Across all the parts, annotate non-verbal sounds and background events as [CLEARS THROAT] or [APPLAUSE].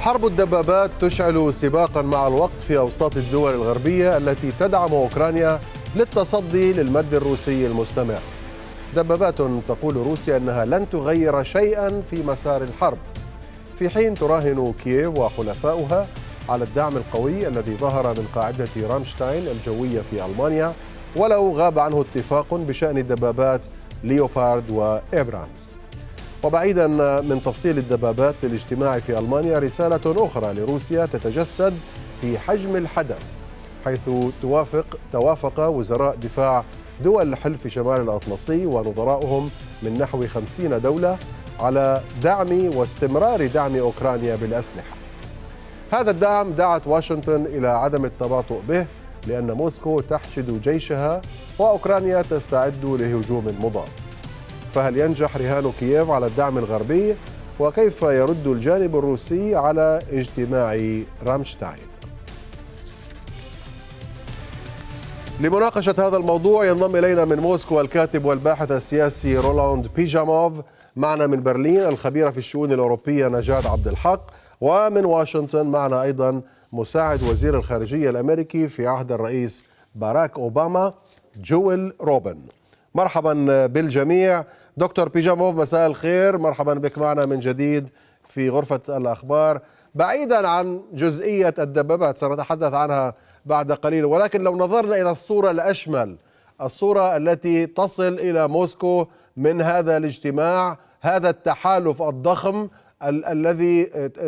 حرب الدبابات تشعل سباقا مع الوقت في أوساط الدول الغربية التي تدعم أوكرانيا للتصدي للمد الروسي المستمر دبابات تقول روسيا أنها لن تغير شيئا في مسار الحرب في حين تراهن كييف وحلفاؤها على الدعم القوي الذي ظهر من قاعدة رامشتاين الجوية في ألمانيا ولو غاب عنه اتفاق بشأن الدبابات ليوبارد وإبرامز وبعيدا من تفصيل الدبابات للاجتماع في ألمانيا رسالة أخرى لروسيا تتجسد في حجم الحدث حيث توافق توافق وزراء دفاع دول حلف شمال الأطلسي ونظراؤهم من نحو خمسين دولة على دعم واستمرار دعم أوكرانيا بالأسلحة هذا الدعم دعت واشنطن إلى عدم التباطؤ به لأن موسكو تحشد جيشها وأوكرانيا تستعد لهجوم مضاد فهل ينجح رهان كييف على الدعم الغربي وكيف يرد الجانب الروسي على اجتماع رامشتاين لمناقشة هذا الموضوع ينضم إلينا من موسكو الكاتب والباحث السياسي رولاند بيجاموف معنا من برلين الخبيرة في الشؤون الأوروبية نجاد عبد الحق ومن واشنطن معنا أيضا مساعد وزير الخارجية الأمريكي في عهد الرئيس باراك أوباما جويل روبن مرحبا بالجميع دكتور بيجاموف مساء الخير مرحبا بك معنا من جديد في غرفة الأخبار بعيدا عن جزئية الدبابات سنتحدث عنها بعد قليل ولكن لو نظرنا إلى الصورة الأشمل الصورة التي تصل إلى موسكو من هذا الاجتماع هذا التحالف الضخم ال- الذي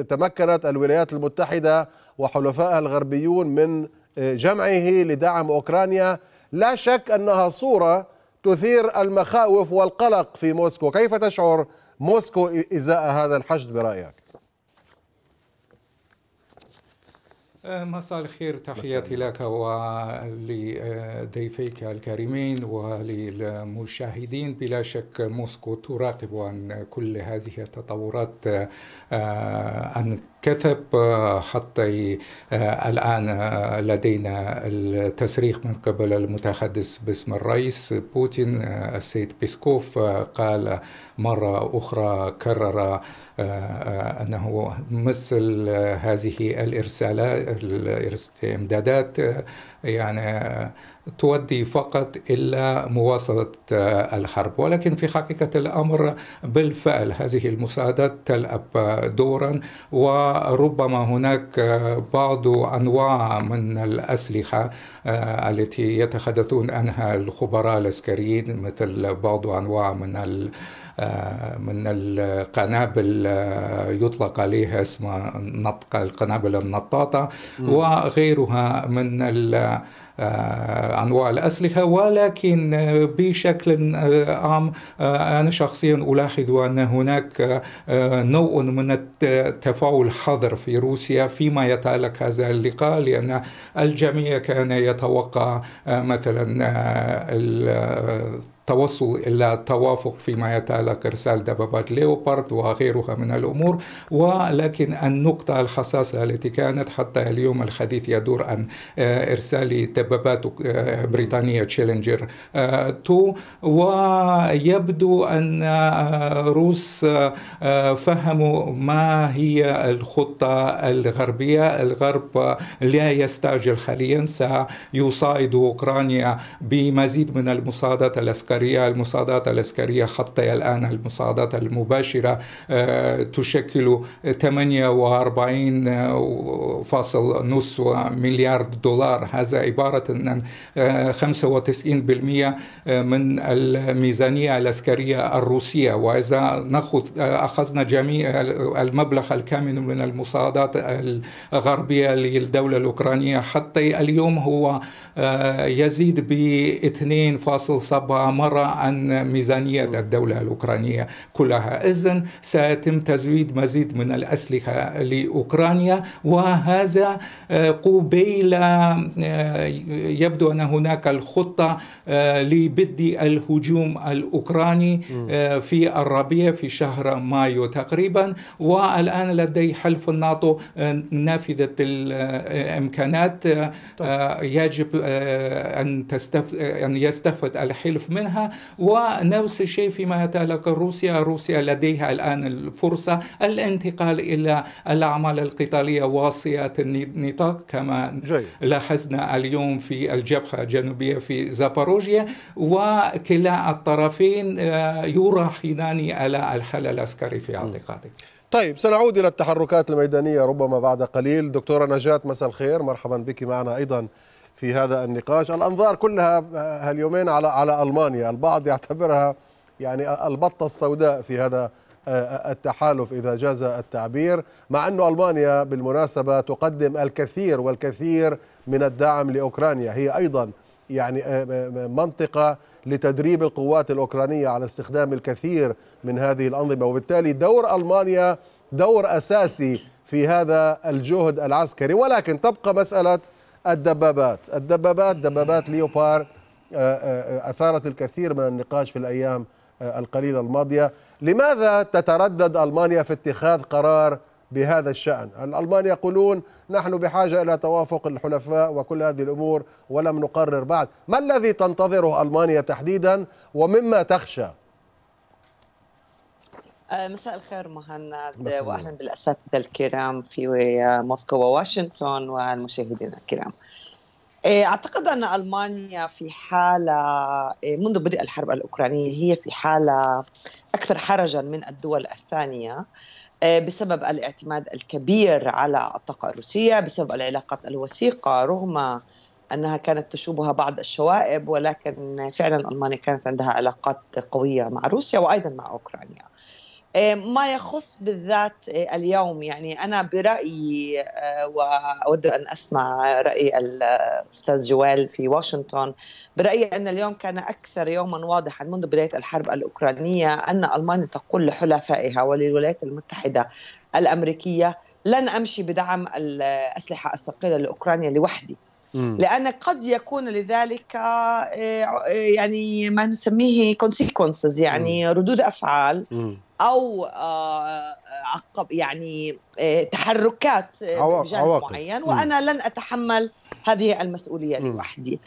تمكنت الولايات المتحدة وحلفائها الغربيون من جمعه لدعم أوكرانيا لا شك أنها صورة تثير المخاوف والقلق في موسكو كيف تشعر موسكو إزاء هذا الحشد برأيك أه، مساء الخير تحياتي لك ولضيفيك الكريمين وللمشاهدين بلا شك موسكو تراقب عن كل هذه التطورات أه، أن كتب آه، حتى آه، الآن آه، لدينا التصريح من قبل المتحدث باسم الرئيس بوتين السيد بيسكوف قال مرة أخرى كرر أنه مثل هذه الإرسالات الإمدادات يعني تودي فقط إلى مواصلة آه، الحرب ولكن في حقيقة الأمر بالفعل هذه المساعدات تلعب دورا وربما هناك آه، بعض أنواع من الأسلحة آه، التي يتحدثون عنها الخبراء العسكريين مثل بعض أنواع من آه، من القنابل آه، يطلق عليها اسم نطق القنابل النطاطة وغيرها من آه، انواع الاسلحه ولكن بشكل عام انا شخصيا الاحظ ان هناك نوع من التفاعل الحاضر في روسيا فيما يتعلق هذا اللقاء لان الجميع كان يتوقع مثلا التوصل إلى التوافق فيما يتعلق إرسال دبابات ليوبارد وغيرها من الأمور ولكن النقطة الحساسة التي كانت حتى اليوم الحديث يدور عن آه، إرسال دبابات آه، بريطانية آه، تشالنجر 2 ويبدو أن روس فهموا ما هي الخطة الغربية الغرب لا يستعجل حاليا سيصاعد أوكرانيا بمزيد من المصادات العسكرية العسكرية المساعدات العسكرية حتى الآن المساعدات المباشرة آه، تشكل 48.5 مليار دولار هذا عبارة عن 95% آه، آه، من الميزانية العسكرية الروسية وإذا نأخذ أخذنا جميع المبلغ الكامل من المساعدات الغربية للدولة الأوكرانية حتى اليوم هو يزيد ب 2.7 مرة عبارة عن ميزانية الدولة الأوكرانية كلها إذن سيتم تزويد مزيد من الأسلحة لأوكرانيا وهذا آه، قبيل آه، يبدو أن هناك الخطة آه، لبدء الهجوم الأوكراني في الربيع في شهر مايو تقريبا والآن لدي حلف الناتو نافذة الإمكانات طيب. يجب أن, تستف... أن يستفد الحلف منها ونفس الشيء فيما يتعلق روسيا روسيا لديها الآن الفرصة الانتقال إلى الأعمال القتالية واصية النطاق كما جاي. لاحظنا اليوم في الجبهة الجنوبية في زاباروجيا وكلا الطرفين آه، يراهنان على الحل العسكري في اعتقادي طيب سنعود إلى التحركات الميدانية ربما بعد قليل دكتورة نجاة مساء الخير مرحبا بك معنا أيضا في هذا النقاش الأنظار كلها هاليومين على على ألمانيا البعض يعتبرها يعني البطة السوداء في هذا آه، آه، التحالف إذا جاز التعبير مع أن ألمانيا بالمناسبة تقدم الكثير والكثير من الدعم لأوكرانيا هي أيضا يعني آه، منطقة لتدريب القوات الأوكرانية على استخدام الكثير من هذه الأنظمة وبالتالي دور ألمانيا دور أساسي في هذا الجهد العسكري ولكن تبقى مسألة الدبابات الدبابات دبابات ليوبار آه، آه، آه، أثارت الكثير من النقاش في الأيام القليلة الماضية لماذا تتردد ألمانيا في اتخاذ قرار بهذا الشأن الألمان يقولون نحن بحاجة إلى توافق الحلفاء وكل هذه الأمور ولم نقرر بعد ما الذي تنتظره ألمانيا تحديدا ومما تخشى آه، مساء الخير مهند آه، واهلا بالاساتذه الكرام في آه، موسكو وواشنطن والمشاهدين الكرام. إيه، اعتقد ان المانيا في حاله إيه، منذ بدء الحرب الاوكرانيه هي في حاله اكثر حرجا من الدول الثانيه إيه، بسبب الاعتماد الكبير على الطاقه الروسيه، بسبب العلاقات الوثيقه رغم انها كانت تشوبها بعض الشوائب ولكن فعلا المانيا كانت عندها علاقات قويه مع روسيا وايضا مع اوكرانيا. آه، ما يخص بالذات آه، اليوم يعني أنا برأيي آه، وأود أن أسمع رأي الأستاذ جوال في واشنطن برأيي أن اليوم كان أكثر يوما واضحا منذ بداية الحرب الأوكرانية أن ألمانيا تقول لحلفائها وللولايات المتحدة الأمريكية لن أمشي بدعم الأسلحة الثقيلة لأوكرانيا لوحدي لأن قد يكون لذلك آه، آه، يعني ما نسميه consequences يعني ردود أفعال أو آه، عقب يعني تحركات بجانب معين وأنا لن أتحمل هذه المسؤولية لوحدي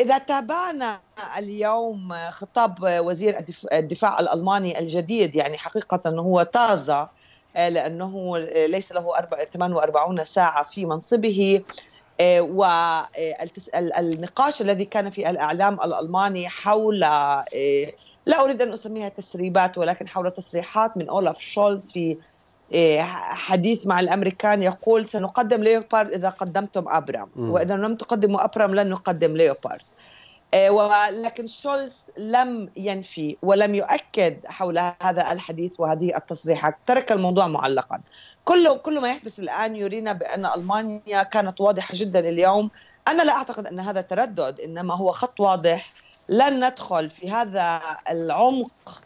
إذا تابعنا اليوم خطاب وزير الدفاع الألماني الجديد يعني حقيقة هو طازة لأنه ليس له 48 ساعة في منصبه والنقاش آه، الذي كان في الاعلام الالماني حول آه، لا اريد ان اسميها تسريبات ولكن حول تصريحات من اولاف شولز في آه، حديث مع الامريكان يقول سنقدم ليوبارد اذا قدمتم ابرام واذا لم تقدموا ابرام لن نقدم ليوبارد آه، ولكن شولز لم ينفي ولم يؤكد حول هذا الحديث وهذه التصريحات ترك الموضوع معلقا كل كل ما يحدث الان يرينا بان المانيا كانت واضحه جدا اليوم انا لا اعتقد ان هذا تردد انما هو خط واضح لن ندخل في هذا العمق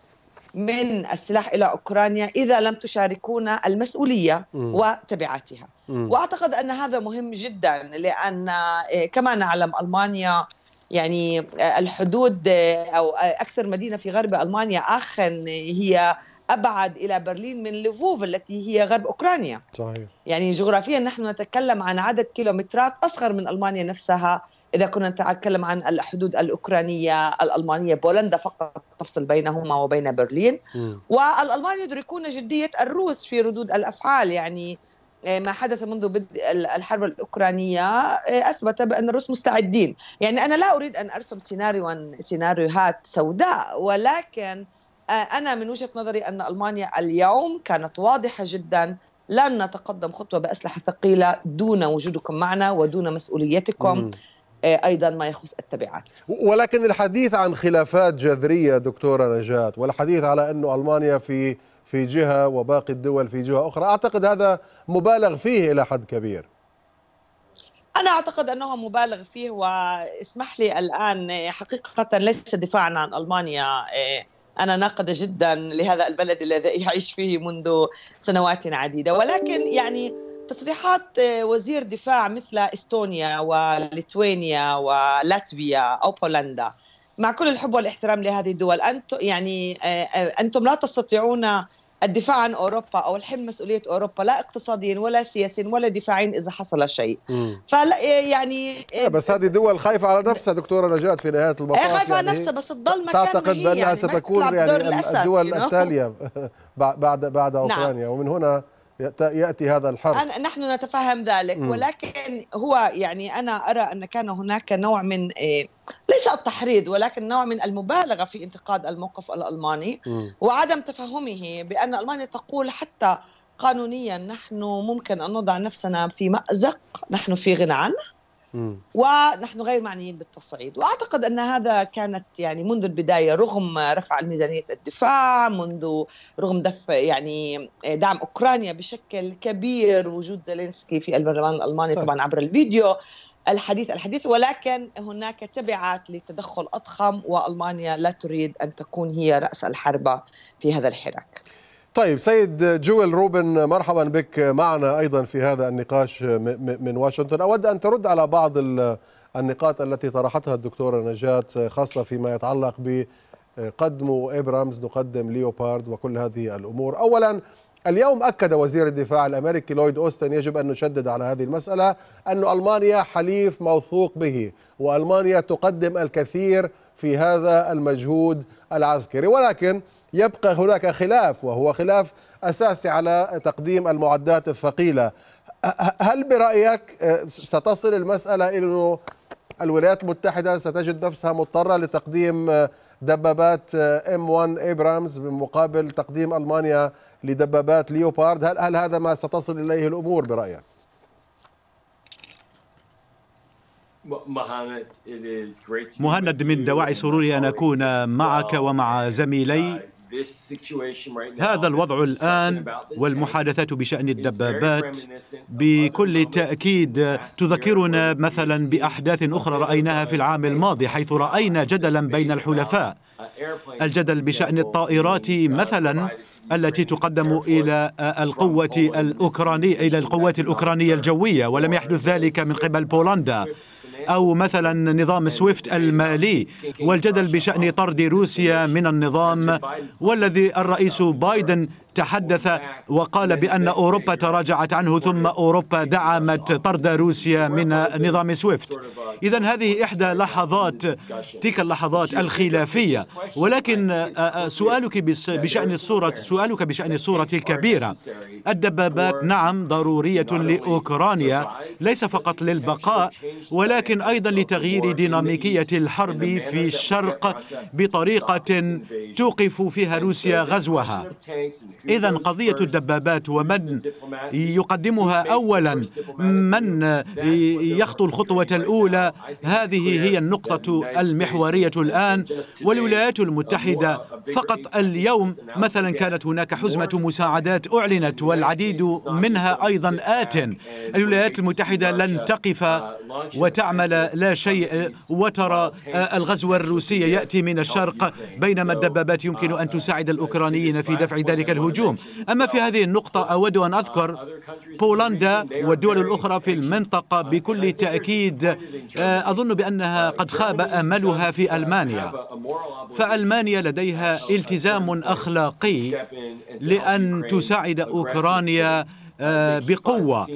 من السلاح الى اوكرانيا اذا لم تشاركونا المسؤوليه م. وتبعاتها م. واعتقد ان هذا مهم جدا لان آه، كما نعلم المانيا يعني آه، الحدود آه، او آه، اكثر مدينه في غرب المانيا اخن هي ابعد الى برلين من لفوف التي هي غرب اوكرانيا صحيح يعني جغرافيا نحن نتكلم عن عدد كيلومترات اصغر من المانيا نفسها اذا كنا نتكلم عن الحدود الاوكرانيه الالمانيه بولندا فقط تفصل بينهما وبين برلين م. والالمان يدركون جديه الروس في ردود الافعال يعني آه، ما حدث منذ بدء الحرب الأوكرانية آه، أثبت بأن الروس مستعدين يعني أنا لا أريد أن أرسم سيناريو سيناريوهات سوداء ولكن آه، أنا من وجهة نظري أن ألمانيا اليوم كانت واضحة جدا لن نتقدم خطوة بأسلحة ثقيلة دون وجودكم معنا ودون مسؤوليتكم ايضا ما يخص التبعات ولكن الحديث عن خلافات جذريه دكتوره نجاه والحديث على انه المانيا في في جهة وباقي الدول في جهة أخرى أعتقد هذا مبالغ فيه إلى حد كبير أنا أعتقد أنه مبالغ فيه واسمح لي الآن حقيقة ليس دفاعا عن ألمانيا أنا ناقدة جدا لهذا البلد الذي يعيش فيه منذ سنوات عديدة ولكن يعني تصريحات آه، وزير دفاع مثل استونيا وليتوانيا ولاتفيا او بولندا مع كل الحب والاحترام لهذه الدول انتم يعني آه، آه، انتم لا تستطيعون الدفاع عن اوروبا او الحمل مسؤوليه اوروبا لا اقتصاديا ولا سياسيا ولا دفاعيا اذا حصل شيء فلا يعني بس هذه دول خايفه على نفسها دكتوره نجاة في نهايه المطاف خايفه يعني على نفسها بس تضل مكان تعتقد بانها يعني ستكون يعني الدول التاليه [LAUGHS] بعد بعد نعم. اوكرانيا نعم. ومن هنا ياتي هذا الحرص نحن نتفهم ذلك م. ولكن هو يعني انا ارى ان كان هناك نوع من إيه، ليس التحريض ولكن نوع من المبالغه في انتقاد الموقف الالماني م. وعدم تفهمه بان المانيا تقول حتى قانونيا نحن ممكن ان نضع نفسنا في مازق نحن في غنى عنه ونحن غير معنيين بالتصعيد واعتقد ان هذا كانت يعني منذ البدايه رغم رفع الميزانيه الدفاع منذ رغم دفع يعني دعم اوكرانيا بشكل كبير وجود زيلينسكي في البرلمان الالماني طيب. طبعا عبر الفيديو الحديث الحديث ولكن هناك تبعات لتدخل اضخم والمانيا لا تريد ان تكون هي راس الحربه في هذا الحراك طيب سيد جويل روبن مرحبا بك معنا ايضا في هذا النقاش من واشنطن اود ان ترد على بعض النقاط التي طرحتها الدكتوره نجاة خاصه فيما يتعلق ب قدموا ابرامز نقدم ليوبارد وكل هذه الامور اولا اليوم اكد وزير الدفاع الامريكي لويد اوستن يجب ان نشدد على هذه المساله ان المانيا حليف موثوق به والمانيا تقدم الكثير في هذا المجهود العسكري ولكن يبقى هناك خلاف وهو خلاف أساسي على تقديم المعدات الثقيلة هل برأيك ستصل المسألة إلى أنه الولايات المتحدة ستجد نفسها مضطرة لتقديم دبابات M1 إبرامز مقابل تقديم ألمانيا لدبابات ليوبارد هل, هل هذا ما ستصل إليه الأمور برأيك؟ مهند من دواعي سروري أن أكون معك ومع زميلي هذا الوضع الآن والمحادثات بشأن الدبابات بكل تأكيد تذكرنا مثلا بأحداث أخرى رأيناها في uh, العام الماضي حيث رأينا جدلا بين الحلفاء الجدل بشأن الطائرات مثلا التي تقدم آه، إلى القوة الأوكرانية إلى القوات الأوكرانية الجوية ولم يحدث ذلك من قبل بولندا أو مثلا نظام سويفت المالي والجدل بشأن طرد روسيا من النظام والذي الرئيس بايدن تحدث وقال بأن أوروبا تراجعت عنه ثم أوروبا دعمت طرد روسيا من نظام سويفت إذا هذه إحدى لحظات تلك اللحظات الخلافية ولكن آه، آه، سؤالك بشأن الصورة سؤالك بشأن الصورة الكبيرة الدبابات نعم ضرورية لأوكرانيا ليس فقط للبقاء ولكن أيضا لتغيير ديناميكية الحرب في الشرق بطريقة توقف فيها روسيا غزوها إذا قضية الدبابات ومن يقدمها أولا من يخطو الخطوة الأولى هذه هي النقطة المحورية الآن والولايات المتحدة فقط اليوم مثلا كانت هناك حزمة مساعدات أعلنت والعديد منها أيضا آت الولايات المتحدة لن تقف وتعمل لا شيء وترى الغزو الروسي يأتي من الشرق بينما الدبابات يمكن أن تساعد الأوكرانيين في دفع ذلك الهجوم الهجوم أما في هذه النقطة أود أن أذكر بولندا والدول الأخرى في المنطقة بكل تأكيد آه، أظن بأنها قد خاب أملها في ألمانيا فألمانيا لديها التزام أخلاقي لأن تساعد أوكرانيا آه، بقوة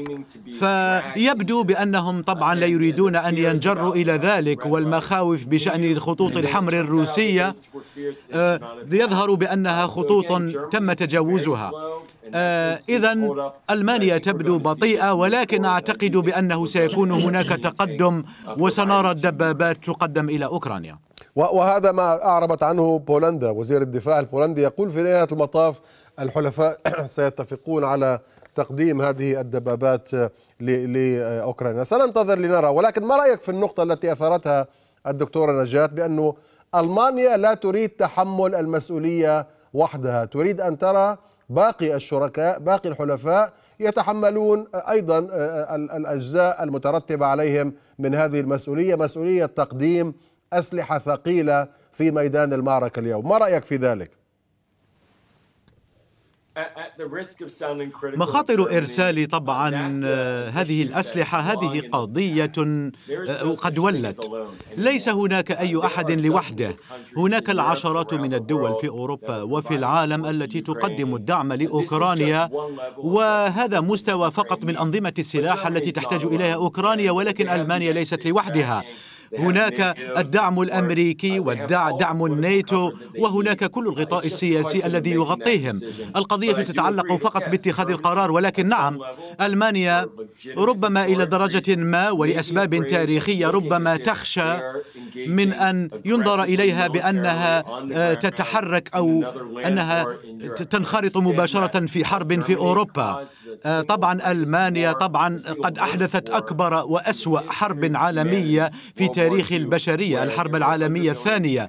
فيبدو بأنهم طبعا لا يريدون أن ينجروا إلى ذلك والمخاوف بشأن الخطوط الحمر الروسية آه، يظهر بأنها خطوط تم تجاوزها آه، إذا ألمانيا تبدو بطيئة ولكن أعتقد بأنه سيكون هناك تقدم وسنرى الدبابات تقدم إلى أوكرانيا وهذا ما أعربت عنه بولندا وزير الدفاع البولندي يقول في نهاية المطاف الحلفاء [CLEARS THROAT] سيتفقون على تقديم هذه الدبابات لأوكرانيا سننتظر لنرى ولكن ما رأيك في النقطة التي أثرتها الدكتورة نجاة بأنه ألمانيا لا تريد تحمل المسؤولية وحدها تريد أن ترى باقي الشركاء باقي الحلفاء يتحملون أيضا الأجزاء المترتبة عليهم من هذه المسؤولية مسؤولية تقديم أسلحة ثقيلة في ميدان المعركة اليوم ما رأيك في ذلك؟ مخاطر إرسال uh, طبعا uh, هذه الأسلحة هذه قضية قد ولت ليس هناك أي أحد لوحده هناك العشرات من الدول في أوروبا وفي العالم التي تقدم الدعم لأوكرانيا وهذا مستوى فقط من أنظمة السلاح التي تحتاج إليها أوكرانيا ولكن ألمانيا ليست لوحدها هناك الدعم الأمريكي uh, والدعم الناتو وهناك كل الغطاء السياسي الذي يغطيهم القضية تتعلق فقط باتخاذ القرار ولكن نعم ألمانيا ربما إلى درجة ما ولأسباب تاريخية ربما تخشى من أن ينظر إليها بأنها آه، تتحرك أو أنها تنخرط مباشرة في حرب في أوروبا آه، طبعا ألمانيا طبعا قد أحدثت أكبر وأسوأ حرب عالمية في تاريخ البشرية الحرب العالمية الثانية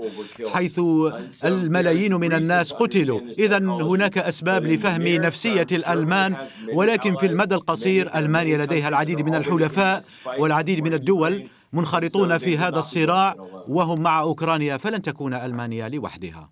حيث الملايين من الناس قتلوا إذا هناك أسباب لفهم نفسية الألمان ولكن في المدى القصير ألمانيا لديها العديد من الحلفاء والعديد من الدول منخرطون في هذا الصراع وهم مع أوكرانيا فلن تكون ألمانيا لوحدها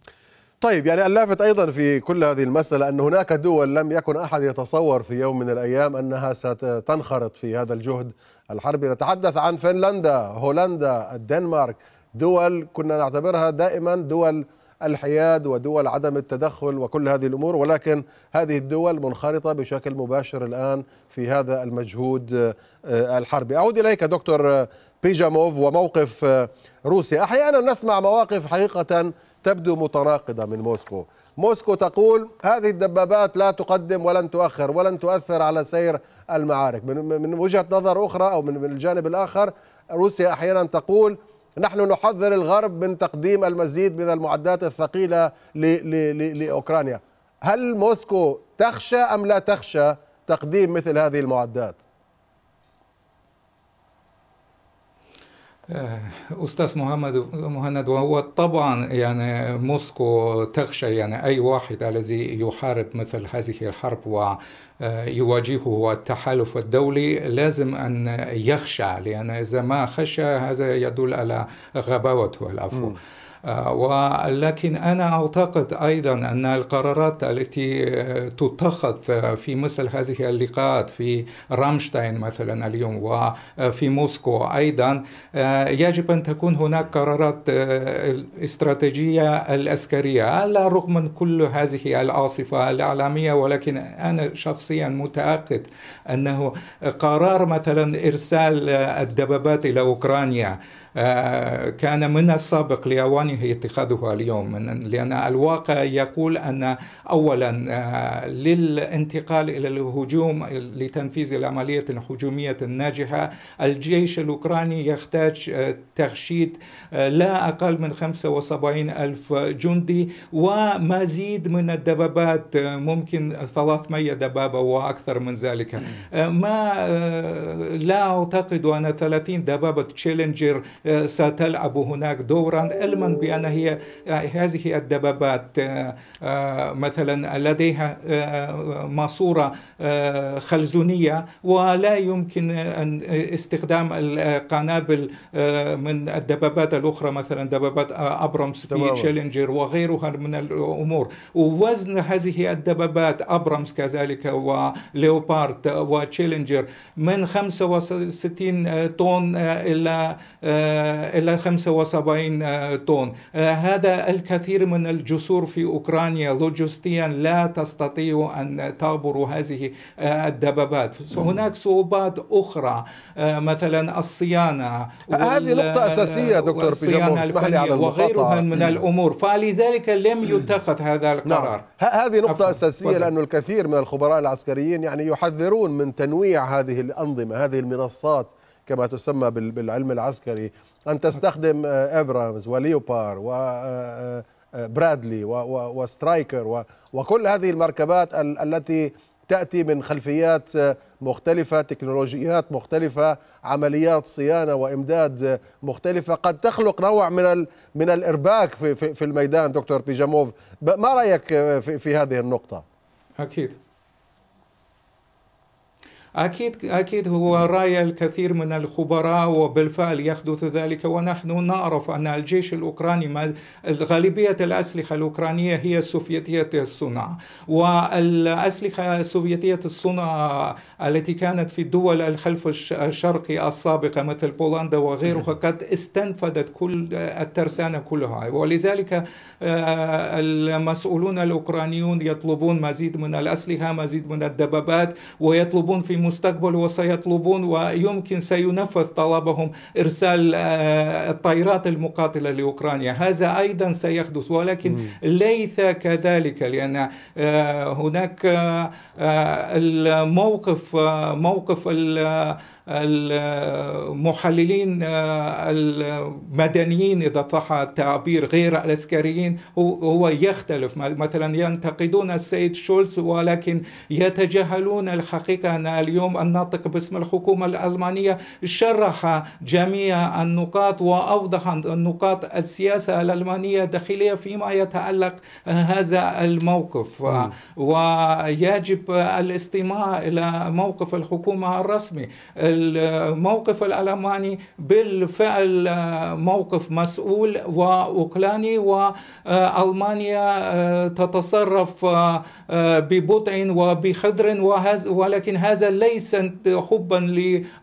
طيب يعني اللافت ايضا في كل هذه المساله ان هناك دول لم يكن احد يتصور في يوم من الايام انها ستنخرط في هذا الجهد الحربي نتحدث عن فنلندا هولندا الدنمارك دول كنا نعتبرها دائما دول الحياد ودول عدم التدخل وكل هذه الامور ولكن هذه الدول منخرطه بشكل مباشر الان في هذا المجهود آه، الحربي. اعود اليك دكتور بيجاموف وموقف آه، روسيا، احيانا نسمع مواقف حقيقه تبدو متناقضه من موسكو. موسكو تقول هذه الدبابات لا تقدم ولن تؤخر ولن تؤثر على سير المعارك من وجهة نظر أخرى أو من الجانب الآخر روسيا أحيانا تقول نحن نحذر الغرب من تقديم المزيد من المعدات الثقيلة لأوكرانيا هل موسكو تخشى أم لا تخشى تقديم مثل هذه المعدات؟ آه، استاذ محمد مهند وهو طبعا يعني موسكو تخشى يعني اي واحد الذي يحارب مثل هذه الحرب ويواجهه التحالف الدولي لازم ان يخشى لان اذا ما خشى هذا يدل على غباوته العفو آه، ولكن أنا أعتقد أيضا أن القرارات التي تتخذ في مثل هذه اللقاءات في رامشتاين مثلا اليوم وفي موسكو أيضا آه، يجب أن تكون هناك قرارات آه، استراتيجية العسكرية على الرغم من كل هذه العاصفة الإعلامية ولكن أنا شخصيا متأكد أنه قرار مثلا إرسال الدبابات إلى أوكرانيا آه، كان من السابق لأوانه اتخاذها اليوم لأن الواقع يقول أن أولا آه، للانتقال إلى الهجوم لتنفيذ العملية الهجومية الناجحة الجيش الأوكراني يحتاج آه، ترشيد لا أقل من 75 ألف جندي ومزيد من الدبابات ممكن 300 دبابة وأكثر من ذلك ما لا أعتقد أن 30 دبابة تشالنجر أه، ستلعب هناك دورا علما بأن هي أه، هذه الدبابات أه، مثلا لديها ماسورة خلزونية ولا يمكن أن استخدام القنابل من الدبابات الأخرى مثلا دبابات أبرامس في تشالنجر وغيرها من الأمور ووزن هذه الدبابات أبرامس كذلك وليوبارد وتشالنجر من 65 طن إلى آه، إلى 75 آه، طن آه، هذا الكثير من الجسور في أوكرانيا لوجستيا لا تستطيع أن تعبر هذه الدبابات هناك صعوبات أخرى مثلا الصيانة هذه نقطة أساسية دكتور بيجامو اسمح لي على وغيرها من الأمور فلذلك لم يتخذ هذا نعم. القرار نعم. هذه نقطة أفضل. أساسية فضل. لأنه الكثير من الخبراء العسكريين يعني يحذرون من تنويع هذه الأنظمة هذه المنصات كما تسمى بالعلم العسكري أن تستخدم إبرامز آه، وليوبار و برادلي آه، آه، وسترايكر وكل هذه المركبات التي تأتي من خلفيات مختلفة تكنولوجيات مختلفة عمليات صيانة وإمداد مختلفة قد تخلق نوع من من الإرباك في, الميدان دكتور بيجاموف ما رأيك في هذه النقطة؟ أكيد أكيد أكيد هو رأي الكثير من الخبراء وبالفعل يحدث ذلك ونحن نعرف أن الجيش الأوكراني غالبية الأسلحة الأوكرانية هي السوفيتية الصنع والأسلحة السوفيتية الصنع التي كانت في الدول الخلف الشرقي السابقة مثل بولندا وغيرها قد استنفدت كل الترسانة كلها ولذلك آه، المسؤولون الأوكرانيون يطلبون مزيد من الأسلحة مزيد من الدبابات ويطلبون في المستقبل وسيطلبون ويمكن سينفذ طلبهم إرسال آه، الطائرات المقاتلة لأوكرانيا هذا أيضا سيحدث ولكن ليس كذلك لأن آه، هناك آه، الموقف موقف المحللين المدنيين إذا صح التعبير غير العسكريين هو يختلف مثلا ينتقدون السيد شولز ولكن يتجاهلون الحقيقة أن اليوم اليوم الناطق باسم الحكومة الألمانية شرح جميع النقاط وأوضح النقاط السياسة الألمانية الداخلية فيما يتعلق هذا الموقف ويجب الاستماع إلى موقف الحكومة الرسمي الموقف الألماني بالفعل موقف مسؤول وأوكراني وألمانيا تتصرف ببطء وبخدر ولكن هذا لا ليست حبا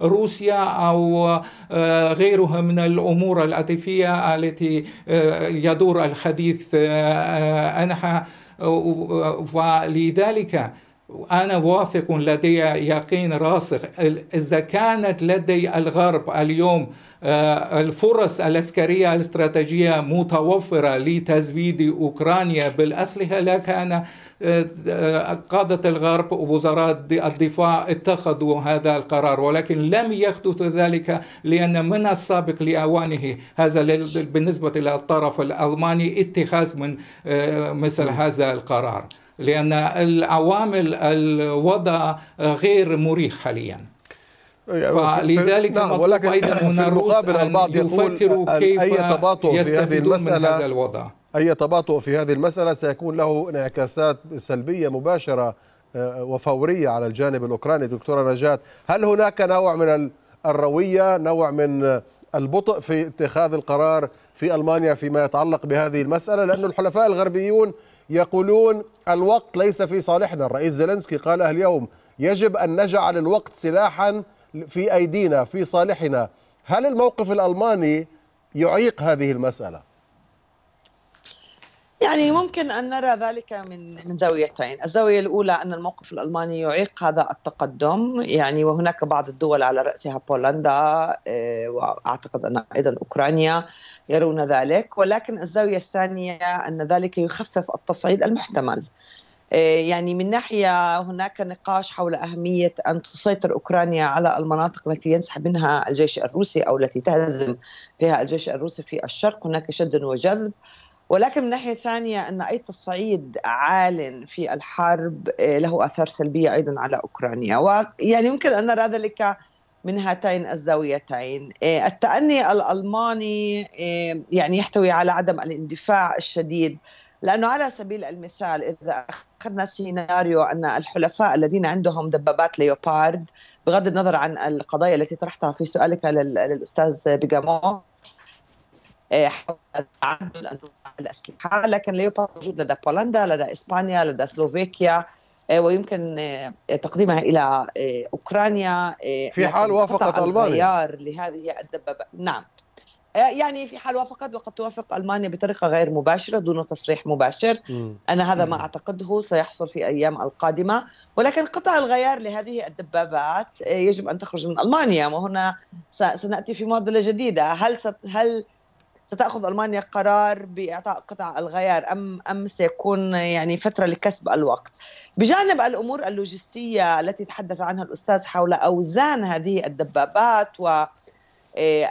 لروسيا أو آه، غيرها من الأمور العاطفية التي آه، يدور الحديث عنها آه، ولذلك وأنا واثق لدي يقين راسخ إذا كانت لدي الغرب اليوم آه، الفرص العسكرية الاستراتيجية متوفرة لتزويد أوكرانيا بالأسلحة لكان آه، آه، قادة الغرب ووزراء الدفاع اتخذوا هذا القرار ولكن لم يحدث ذلك لأن من السابق لأوانه هذا بالنسبة للطرف الألماني اتخاذ من مثل نعم. هذا القرار لأن العوامل الوضع غير مريح حاليا يعني فلذلك نعم ولكن في المقابل البعض يقول كيف أي تباطؤ في هذه المسألة من هذا الوضع أي تباطؤ في هذه المسألة سيكون له انعكاسات سلبية مباشرة آه، وفورية على الجانب الأوكراني دكتورة نجاة هل هناك نوع من الروية نوع من البطء في اتخاذ القرار في ألمانيا فيما يتعلق بهذه المسألة لأن الحلفاء الغربيون يقولون الوقت ليس في صالحنا الرئيس زيلينسكي قال اليوم يجب أن نجعل الوقت سلاحا في أيدينا في صالحنا هل الموقف الألماني يعيق هذه المسألة؟ يعني ممكن أن نرى ذلك من من زاويتين، الزاوية الأولى أن الموقف الألماني يعيق هذا التقدم، يعني وهناك بعض الدول على رأسها بولندا آه، وأعتقد أن أيضا أوكرانيا يرون ذلك، ولكن الزاوية الثانية أن ذلك يخفف التصعيد المحتمل. آه، يعني من ناحية هناك نقاش حول أهمية أن تسيطر أوكرانيا على المناطق التي ينسحب منها الجيش الروسي أو التي تهزم فيها الجيش الروسي في الشرق هناك شد وجذب ولكن من ناحية ثانية أن أي تصعيد عال في الحرب آه، له آثار سلبية أيضا على أوكرانيا ويعني يمكن أن نرى ذلك من هاتين الزاويتين آه، التأني الألماني آه، يعني يحتوي على عدم الاندفاع الشديد لأنه على سبيل المثال إذا أخذنا سيناريو أن الحلفاء الذين عندهم دبابات ليوبارد بغض النظر عن القضايا التي طرحتها في سؤالك للأستاذ بيجامو إيه، حول الاسلحه لكن ليوبارد موجود لدى بولندا لدى اسبانيا لدى سلوفاكيا إيه، ويمكن إيه، تقديمها الى اوكرانيا في حال وافقت المانيا لهذه الدبابه نعم يعني في حال وافقت وقد توافق المانيا بطريقه غير مباشره دون تصريح مباشر م. انا هذا ما اعتقده سيحصل في الايام القادمه ولكن قطع الغيار لهذه الدبابات يجب ان تخرج من المانيا وهنا سناتي في معضله جديده هل هل ستأخذ ألمانيا قرار بإعطاء قطع الغيار أم أم سيكون يعني فترة لكسب الوقت بجانب الأمور اللوجستية التي تحدث عنها الأستاذ حول أوزان هذه الدبابات و آه،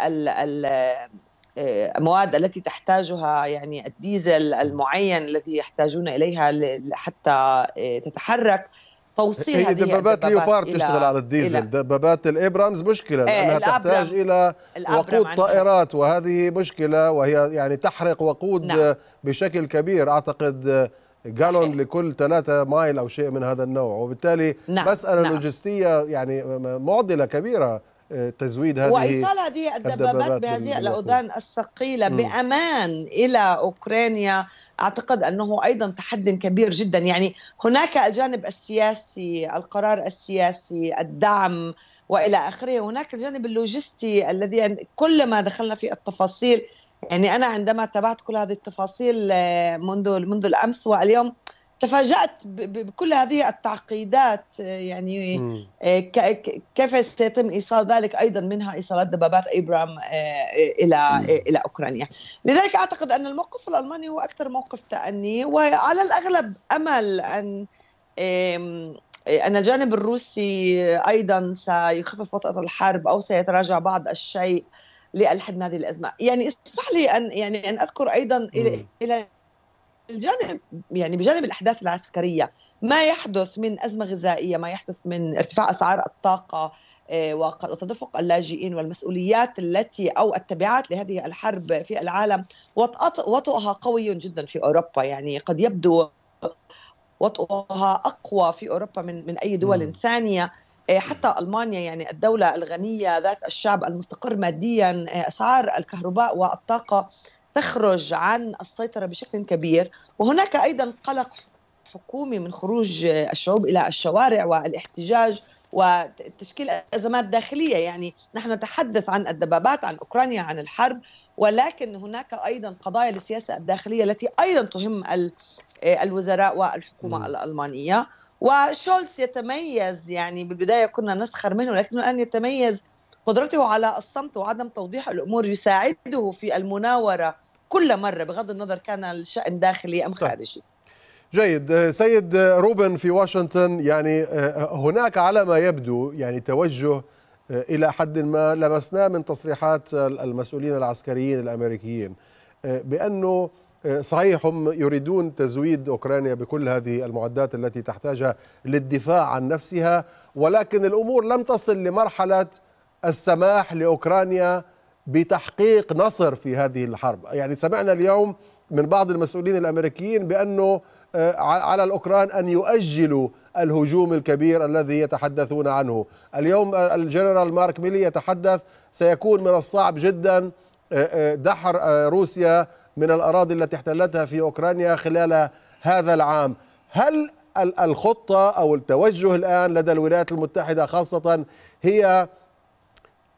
المواد آه، التي تحتاجها يعني الديزل المعين الذي يحتاجون اليها حتى آه، تتحرك توصيل هي إيه، دبابات ليوبارد تشتغل على الديزل دبابات الابرامز مشكله إيه، لانها تحتاج الى وقود طائرات وهذه مشكله وهي يعني تحرق وقود نعم. بشكل كبير اعتقد جالون صحيح. لكل ثلاثة مايل أو شيء من هذا النوع وبالتالي نعم. مسألة نعم. لوجستية يعني معضلة كبيرة تزويد هذه وإيصال هذه الدبابات بهذه الأوزان الثقيلة بأمان إلى أوكرانيا أعتقد أنه أيضا تحد كبير جدا يعني هناك الجانب السياسي القرار السياسي الدعم وإلى آخره هناك الجانب اللوجستي الذي يعني كل ما دخلنا في التفاصيل يعني أنا عندما تابعت كل هذه التفاصيل آه، منذ منذ الأمس واليوم تفاجأت بكل هذه التعقيدات آه، يعني آه، كيف سيتم إيصال ذلك أيضا منها إيصالات دبابات إبرام آه، إلى إلى أوكرانيا لذلك أعتقد أن الموقف الألماني هو أكثر موقف تأني وعلى الأغلب أمل أن أن الجانب الروسي أيضا سيخفف وطأة الحرب أو سيتراجع بعض الشيء للحد من هذه الأزمة يعني اسمح لي أن يعني أن أذكر أيضا إلى الجانب يعني بجانب الاحداث العسكريه ما يحدث من ازمه غذائيه ما يحدث من ارتفاع اسعار الطاقه آه، وتدفق اللاجئين والمسؤوليات التي او التبعات لهذه الحرب في العالم وطئها قوي جدا في اوروبا يعني قد يبدو وطئها اقوى في اوروبا من من اي دول م. ثانيه آه، حتى المانيا يعني الدوله الغنيه ذات الشعب المستقر ماديا آه، اسعار الكهرباء والطاقه تخرج عن السيطرة بشكل كبير وهناك أيضا قلق حكومي من خروج الشعوب إلى الشوارع والاحتجاج وتشكيل أزمات داخلية يعني نحن نتحدث عن الدبابات عن أوكرانيا عن الحرب ولكن هناك أيضا قضايا للسياسة الداخلية التي أيضا تهم الوزراء والحكومة م. الألمانية وشولتس يتميز يعني بالبداية كنا نسخر منه لكنه الآن يتميز قدرته على الصمت وعدم توضيح الامور يساعده في المناوره كل مرة بغض النظر كان الشأن داخلي أم طيب. خارجي جيد آه، سيد روبن في واشنطن يعني آه، آه، هناك على ما يبدو يعني توجه إلى حد ما لمسناه من تصريحات المسؤولين العسكريين الأمريكيين بأنه صحيح هم يريدون تزويد أوكرانيا بكل هذه المعدات التي تحتاجها للدفاع عن نفسها ولكن الأمور لم تصل لمرحلة السماح لأوكرانيا بتحقيق نصر في هذه الحرب يعني سمعنا اليوم من بعض المسؤولين الأمريكيين بأنه آه، على الأوكران أن يؤجلوا الهجوم الكبير الذي يتحدثون عنه اليوم آه، الجنرال مارك ميلي يتحدث سيكون من الصعب جدا آه، دحر روسيا من الأراضي التي احتلتها في أوكرانيا خلال هذا العام هل الخطة أو التوجه الآن لدى الولايات المتحدة خاصة هي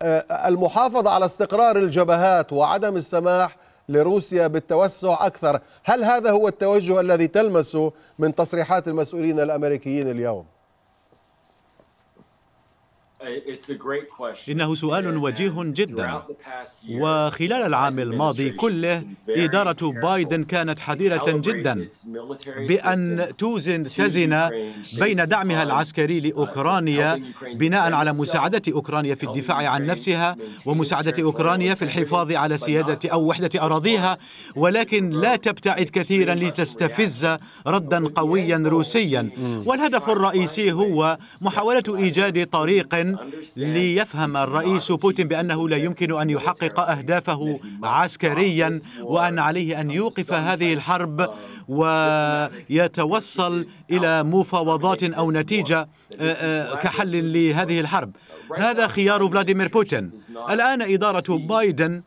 آه، المحافظة على استقرار الجبهات وعدم السماح لروسيا بالتوسع أكثر هل هذا هو التوجه الذي تلمسه من تصريحات المسؤولين الأمريكيين اليوم؟ إنه سؤال uh, وجيه جدا وخلال العام الماضي كله إدارة بايدن كانت حذرة جدا بأن توزن تزن بين دعمها العسكري uh, لأوكرانيا بناء على مساعدة أوكرانيا في الدفاع عن نفسها ومساعدة أوكرانيا في الحفاظ على سيادة أو وحدة أراضيها ولكن لا تبتعد كثيرا لتستفز ردا قويا روسيا والهدف الرئيسي هو محاولة إيجاد طريق بوتين ليفهم الرئيس بوتين بأنه لا يمكن أن يحقق أهدافه عسكريا وأن عليه أن يوقف هذه الحرب ويتوصل إلى مفاوضات أو نتيجة آه، آه، كحل لهذه الحرب هذا خيار فلاديمير بوتين الآن إدارة بايدن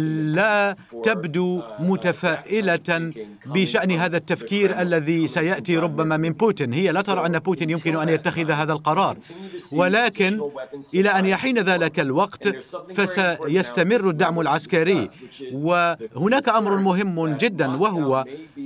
لا تبدو uh, متفائلة بشأن هذا التفكير الذي سيأتي ربما من بوتين هي لا ترى أن بوتين يمكن أن يتخذ هذا القرار ولكن إلى أن يحين ذلك الوقت فسيستمر الدعم العسكري وهناك أمر مهم جدا وهو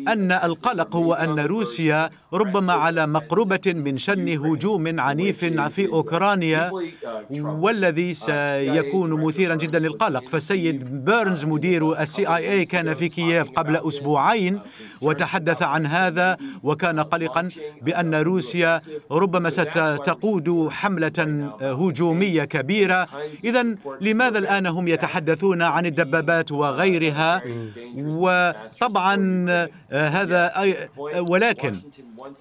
أن القلق هو أن روسيا ربما على مقربة من شن هجوم عنيف في أوكرانيا uh, والذي uh, سيكون مثيرا جدا للقلق فالسيد بيرنز مدير السي اي اي كان في كييف قبل أسبوعين وتحدث عن هذا وكان قلقا بأن روسيا ربما ستقود حملة هجومية كبيرة إذا لماذا الآن هم يتحدثون عن الدبابات وغيرها وطبعا آه، هذا ولكن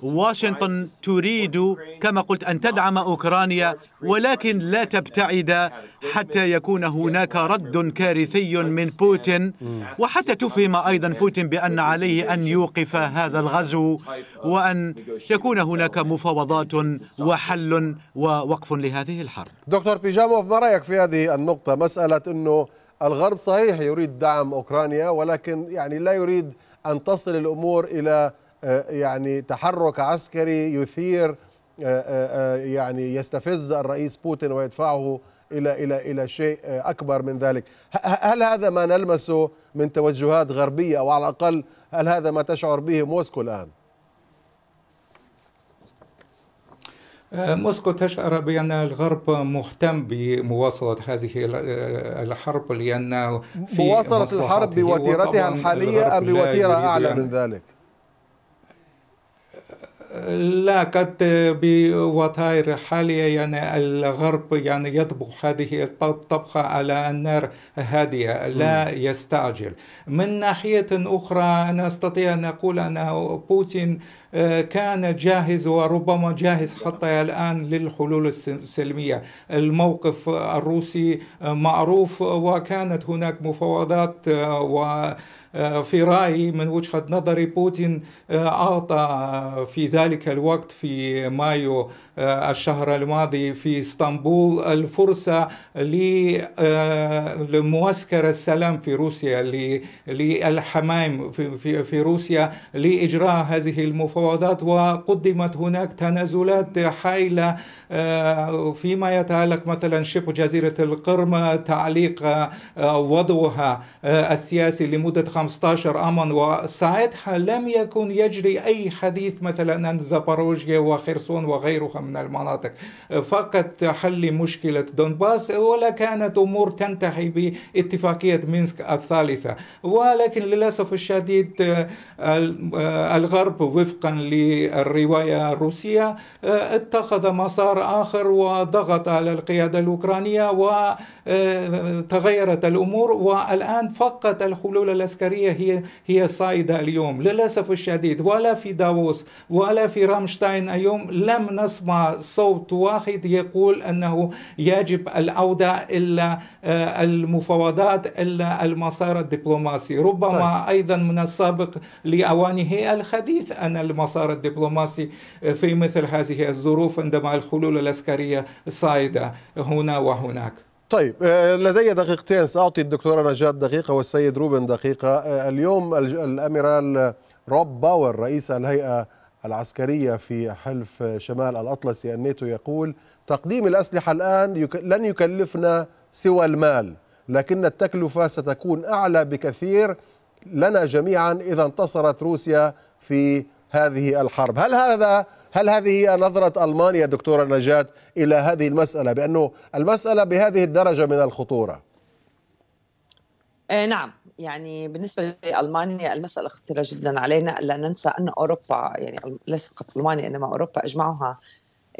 واشنطن تريد كما قلت أن تدعم أوكرانيا ولكن لا تبتعد حتى يكون هناك رد كارثي من بوتين وحتى تفهم أيضا بوتين بأن عليه أن يوقف هذا الغزو وأن يكون هناك مفاوضات وحل ووقف لهذه الحرب دكتور بيجاموف ما رأيك في هذه النقطة مسألة أنه الغرب صحيح يريد دعم أوكرانيا ولكن يعني لا يريد أن تصل الأمور إلى آه، يعني تحرك عسكري يثير آه، آه، يعني يستفز الرئيس بوتين ويدفعه الى الى الى شيء اكبر من ذلك هل هذا ما نلمسه من توجهات غربيه او على الاقل هل هذا ما تشعر به موسكو الان موسكو تشعر بأن الغرب مهتم بمواصلة هذه الحرب لأن في مواصلة الحرب بوتيرتها الحالية أم بوتيرة أعلى من ذلك؟ لا قد بوتائر حالية يعني الغرب يعني يطبخ هذه الطبخة على النار هادية لا يستعجل من ناحية أخرى أنا أستطيع أن أقول أن بوتين آه، كان جاهز وربما جاهز حتى الآن للحلول السلمية الموقف الروسي آه، معروف وكانت هناك مفاوضات آه، و آه، في رأيي من وجهة نظري بوتين آه، أعطى في ذلك الوقت في مايو آه، الشهر الماضي في اسطنبول الفرصة آه، لمعسكر السلام في روسيا للحمايم في روسيا لإجراء هذه المفاوضات وقدمت هناك تنازلات حائله آه، فيما يتعلق مثلا شبه جزيرة القرم تعليق وضعها السياسي لمدة 15 عاما وساعتها لم يكن يجري أي حديث مثلا عن زاباروجيا وخرسون وغيرها من المناطق فقط حل مشكلة دونباس ولا كانت أمور تنتهي باتفاقية مينسك الثالثة ولكن للأسف الشديد الغرب وفقا للرواية الروسية اتخذ مسار آخر وضغط على القيادة الأوكرانية وتغيرت الأمور والآن فقط الحلول العسكرية هي هي صايدة اليوم للأسف الشديد ولا في داووس ولا في رامشتاين اليوم لم نسمع وصوت واحد يقول أنه يجب العودة إلى آه، المفاوضات إلى المسار الدبلوماسي ربما طيب. أيضا من السابق لأوانه الحديث أن المسار الدبلوماسي آه، في مثل هذه الظروف عندما الحلول العسكرية صاعدة هنا وهناك طيب آه، لدي دقيقتين سأعطي الدكتورة نجاة دقيقة والسيد روبن دقيقة اليوم الأميرال روب باور رئيس الهيئة العسكرية في حلف شمال الأطلسي الناتو يقول تقديم الأسلحة الآن لن يكلفنا سوى المال لكن التكلفة ستكون أعلى بكثير لنا جميعا إذا انتصرت روسيا في هذه الحرب هل هذا هل هذه هي نظرة ألمانيا دكتورة نجاة إلى هذه المسألة بأنه المسألة بهذه الدرجة من الخطورة آه، نعم يعني بالنسبة لألمانيا المسألة خطيرة جدا علينا ألا ننسى أن أوروبا يعني ليس فقط ألمانيا إنما أوروبا أجمعها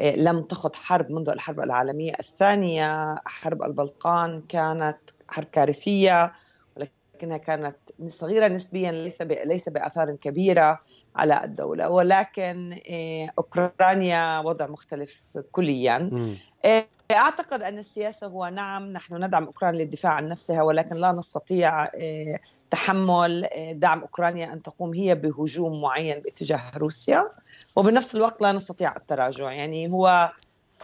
آه، لم تخط حرب منذ الحرب العالمية الثانية حرب البلقان كانت حرب كارثية ولكنها كانت صغيرة نسبيا ليس ليس بآثار كبيرة على الدولة ولكن آه، أوكرانيا وضع مختلف كليا م. إيه، أعتقد أن السياسة هو نعم نحن ندعم أوكرانيا للدفاع عن نفسها ولكن لا نستطيع إيه، تحمل إيه، دعم أوكرانيا أن تقوم هي بهجوم معين باتجاه روسيا وبنفس الوقت لا نستطيع التراجع يعني هو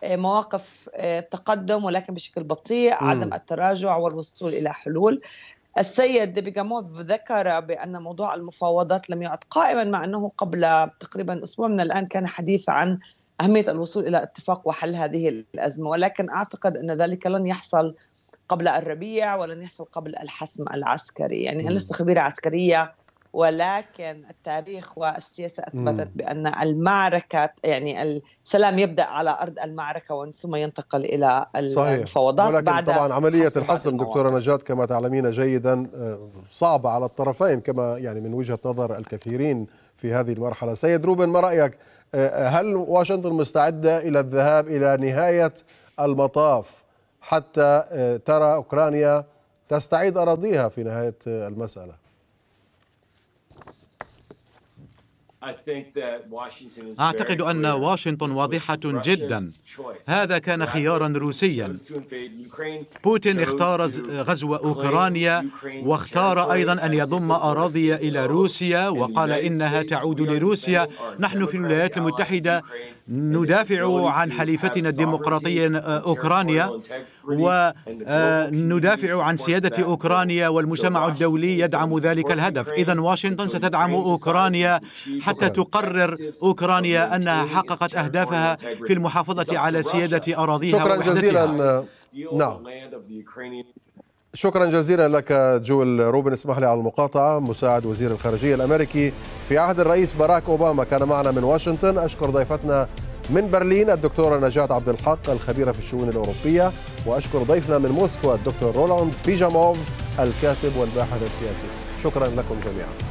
مواقف تقدم ولكن بشكل بطيء عدم التراجع والوصول إلى حلول السيد بيجاموف ذكر بأن موضوع المفاوضات لم يعد قائما مع أنه قبل تقريبا أسبوع من الآن كان حديث عن أهمية الوصول إلى اتفاق وحل هذه الأزمة ولكن أعتقد أن ذلك لن يحصل قبل الربيع ولن يحصل قبل الحسم العسكري يعني أنا لست خبيرة عسكرية ولكن التاريخ والسياسة أثبتت بأن المعركة يعني السلام يبدأ على أرض المعركة ومن ثم ينتقل إلى الفوضات صحيح. ولكن بعد طبعا عملية الحسم دكتورة نجاة كما تعلمين جيدا آه، صعبة على الطرفين كما يعني من وجهة نظر الكثيرين في هذه المرحلة سيد روبن ما رأيك هل واشنطن مستعدة إلى الذهاب إلى نهاية المطاف حتى آه، ترى أوكرانيا تستعيد أراضيها في نهاية آه، المسألة اعتقد ان واشنطن واضحه جدا هذا كان خيارا روسيا بوتين اختار غزو اوكرانيا واختار ايضا ان يضم اراضي الى روسيا وقال انها تعود لروسيا نحن في الولايات المتحده ندافع عن حليفتنا الديمقراطية آه، أوكرانيا وندافع عن سيادة أوكرانيا والمجتمع الدولي يدعم ذلك الهدف إذا واشنطن ستدعم أوكرانيا حتى تقرر أوكرانيا أنها حققت أهدافها في المحافظة على سيادة أراضيها شكرا جزيلا نعم شكرا جزيلا لك جول روبن اسمح لي على المقاطعة مساعد وزير الخارجية الأمريكي في عهد الرئيس باراك أوباما كان معنا من واشنطن أشكر ضيفتنا من برلين الدكتورة نجاة عبد الحق الخبيرة في الشؤون الأوروبية وأشكر ضيفنا من موسكو الدكتور رولاند بيجاموف الكاتب والباحث السياسي شكرا لكم جميعا